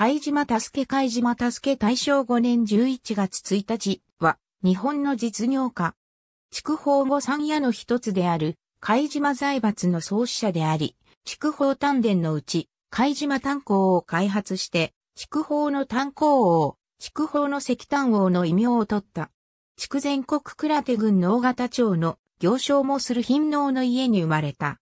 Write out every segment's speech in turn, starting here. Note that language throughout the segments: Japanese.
海島助海島助大正5年11月1日は、日本の実業家。筑豊後三夜の一つである、海島財閥の創始者であり、筑豊丹田のうち、海島炭鉱を開発して、筑豊の炭鉱王、筑豊の石炭王の異名を取った。筑前国倉手郡の大型町の行商もする貧農の家に生まれた。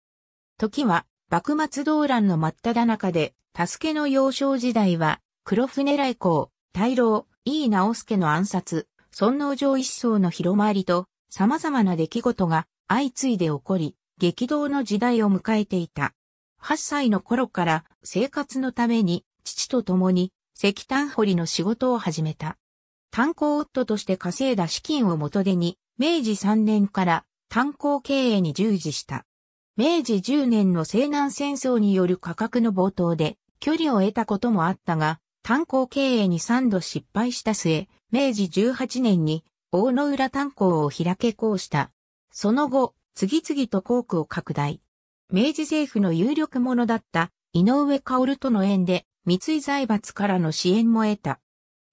時は、幕末動乱の真っ只中で、助けの幼少時代は、黒船来航、大老、井伊直助の暗殺、尊王上一層の広まりと、様々な出来事が相次いで起こり、激動の時代を迎えていた。8歳の頃から生活のために父と共に石炭掘りの仕事を始めた。炭鉱夫として稼いだ資金を元手に、明治3年から炭鉱経営に従事した。明治10年の西南戦争による価格の冒頭で距離を得たこともあったが、炭鉱経営に3度失敗した末、明治18年に大野浦炭鉱を開けこうした。その後、次々と工区を拡大。明治政府の有力者だった井上薫との縁で三井財閥からの支援も得た。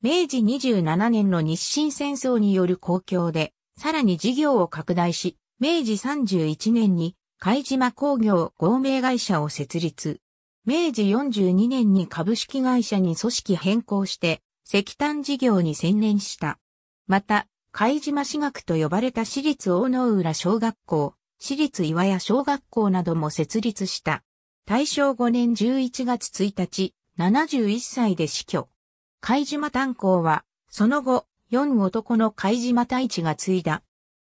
明治27年の日清戦争による公共で、さらに事業を拡大し、明治31年に海島工業合名会社を設立。明治42年に株式会社に組織変更して、石炭事業に専念した。また、海島私学と呼ばれた私立大野浦小学校、私立岩屋小学校なども設立した。大正5年11月1日、71歳で死去。海島炭鉱は、その後、4男の海島太一が継いだ。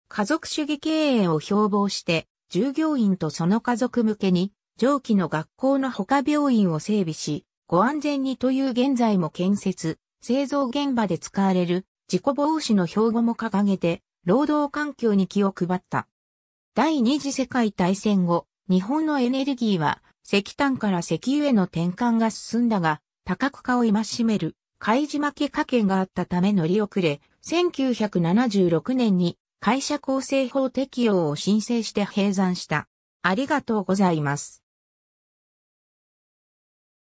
家族主義経営を標榜して、従業員とその家族向けに、上記の学校の他病院を整備し、ご安全にという現在も建設、製造現場で使われる事故防止の標語も掲げて、労働環境に気を配った。第二次世界大戦後、日本のエネルギーは石炭から石油への転換が進んだが、多角化を戒める、開示負け家計があったため乗り遅れ、1976年に会社構成法適用を申請して閉山した。ありがとうございます。